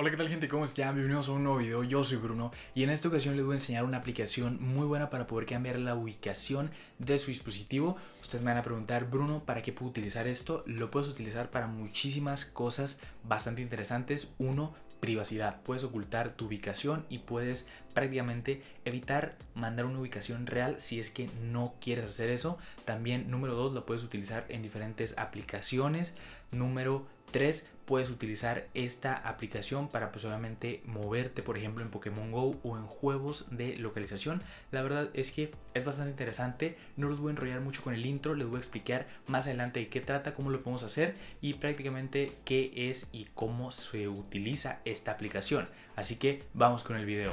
Hola, ¿qué tal gente? ¿Cómo están? Bienvenidos a un nuevo video, yo soy Bruno y en esta ocasión les voy a enseñar una aplicación muy buena para poder cambiar la ubicación de su dispositivo. Ustedes me van a preguntar, Bruno, ¿para qué puedo utilizar esto? Lo puedes utilizar para muchísimas cosas bastante interesantes. Uno, privacidad. Puedes ocultar tu ubicación y puedes prácticamente evitar mandar una ubicación real si es que no quieres hacer eso. También, número dos, lo puedes utilizar en diferentes aplicaciones. Número Tres, puedes utilizar esta aplicación para pues obviamente moverte por ejemplo en Pokémon Go o en juegos de localización. La verdad es que es bastante interesante, no los voy a enrollar mucho con el intro, les voy a explicar más adelante de qué trata, cómo lo podemos hacer y prácticamente qué es y cómo se utiliza esta aplicación. Así que vamos con el video.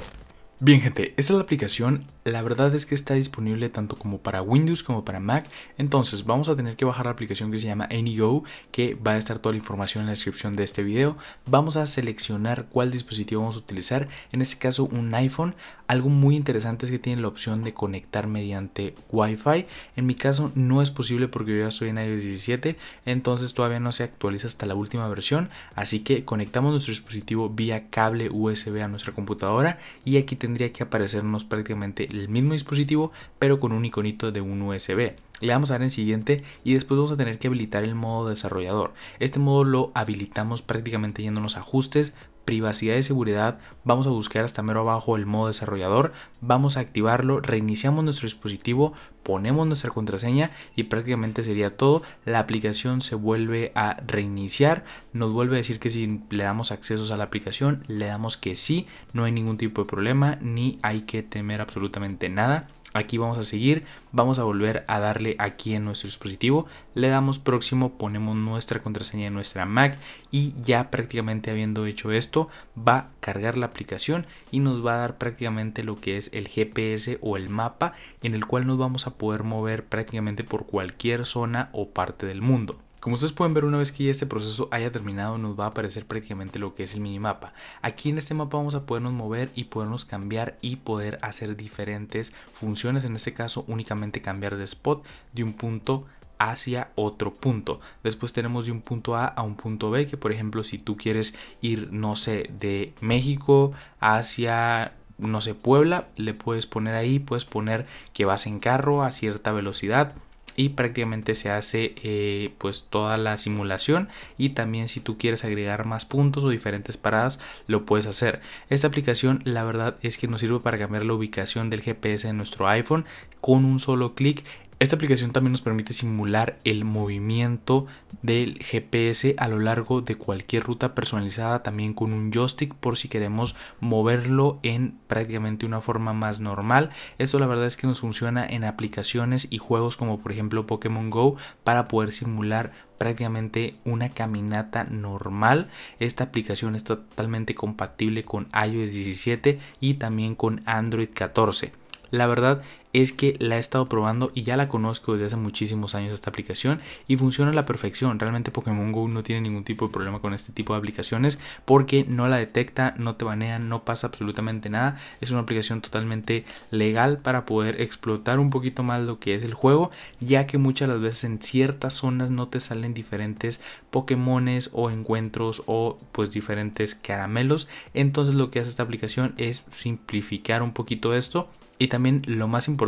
Bien gente, esta es la aplicación, la verdad es que está disponible tanto como para Windows como para Mac, entonces vamos a tener que bajar la aplicación que se llama AnyGo, que va a estar toda la información en la descripción de este video, vamos a seleccionar cuál dispositivo vamos a utilizar, en este caso un iPhone, algo muy interesante es que tiene la opción de conectar mediante Wi-Fi, en mi caso no es posible porque yo ya estoy en iOS 17, entonces todavía no se actualiza hasta la última versión, así que conectamos nuestro dispositivo vía cable USB a nuestra computadora y aquí tendría que aparecernos prácticamente el mismo dispositivo, pero con un iconito de un USB. Le vamos a dar en siguiente y después vamos a tener que habilitar el modo desarrollador. Este modo lo habilitamos prácticamente yéndonos a ajustes, privacidad y seguridad, vamos a buscar hasta mero abajo el modo desarrollador, vamos a activarlo, reiniciamos nuestro dispositivo, ponemos nuestra contraseña y prácticamente sería todo. La aplicación se vuelve a reiniciar, nos vuelve a decir que si le damos accesos a la aplicación, le damos que sí, no hay ningún tipo de problema ni hay que temer absolutamente nada. Aquí vamos a seguir, vamos a volver a darle aquí en nuestro dispositivo, le damos próximo, ponemos nuestra contraseña de nuestra Mac y ya prácticamente habiendo hecho esto va a cargar la aplicación y nos va a dar prácticamente lo que es el GPS o el mapa en el cual nos vamos a poder mover prácticamente por cualquier zona o parte del mundo. Como ustedes pueden ver, una vez que este proceso haya terminado, nos va a aparecer prácticamente lo que es el minimapa. Aquí en este mapa vamos a podernos mover y podernos cambiar y poder hacer diferentes funciones. En este caso, únicamente cambiar de spot de un punto hacia otro punto. Después tenemos de un punto A a un punto B, que por ejemplo, si tú quieres ir, no sé, de México hacia no sé, Puebla, le puedes poner ahí, puedes poner que vas en carro a cierta velocidad, y prácticamente se hace eh, pues toda la simulación y también si tú quieres agregar más puntos o diferentes paradas lo puedes hacer esta aplicación la verdad es que nos sirve para cambiar la ubicación del GPS de nuestro iPhone con un solo clic esta aplicación también nos permite simular el movimiento del GPS a lo largo de cualquier ruta personalizada, también con un joystick por si queremos moverlo en prácticamente una forma más normal. Esto la verdad es que nos funciona en aplicaciones y juegos como por ejemplo Pokémon Go para poder simular prácticamente una caminata normal. Esta aplicación es totalmente compatible con iOS 17 y también con Android 14. La verdad es que la he estado probando y ya la conozco desde hace muchísimos años esta aplicación y funciona a la perfección. Realmente Pokémon Go no tiene ningún tipo de problema con este tipo de aplicaciones porque no la detecta, no te banea, no pasa absolutamente nada. Es una aplicación totalmente legal para poder explotar un poquito más lo que es el juego, ya que muchas las veces en ciertas zonas no te salen diferentes Pokémones o encuentros o pues diferentes caramelos. Entonces lo que hace esta aplicación es simplificar un poquito esto y también lo más importante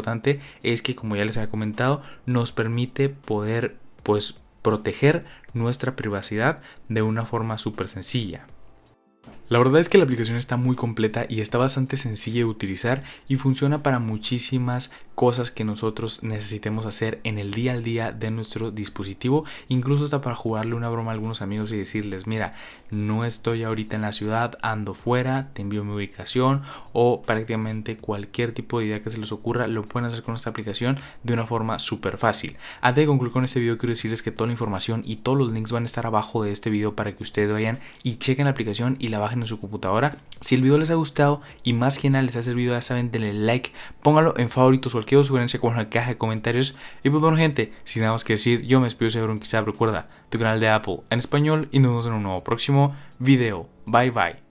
es que, como ya les había comentado, nos permite poder, pues, proteger nuestra privacidad de una forma súper sencilla. La verdad es que la aplicación está muy completa y está bastante sencilla de utilizar y funciona para muchísimas cosas que nosotros necesitemos hacer en el día al día de nuestro dispositivo, incluso hasta para jugarle una broma a algunos amigos y decirles, mira, no estoy ahorita en la ciudad, ando fuera, te envío mi ubicación o prácticamente cualquier tipo de idea que se les ocurra lo pueden hacer con esta aplicación de una forma súper fácil. Antes de concluir con este video quiero decirles que toda la información y todos los links van a estar abajo de este video para que ustedes vayan y chequen la aplicación y la bajen en su computadora. Si el video les ha gustado y más que nada les ha servido, ya saben, denle like, póngalo en favoritos, cualquier sugerencia con en la caja de comentarios. Y pues bueno, gente, sin nada más que decir, yo me despido, un Quizá recuerda tu canal de Apple en español y nos vemos en un nuevo próximo video. Bye bye.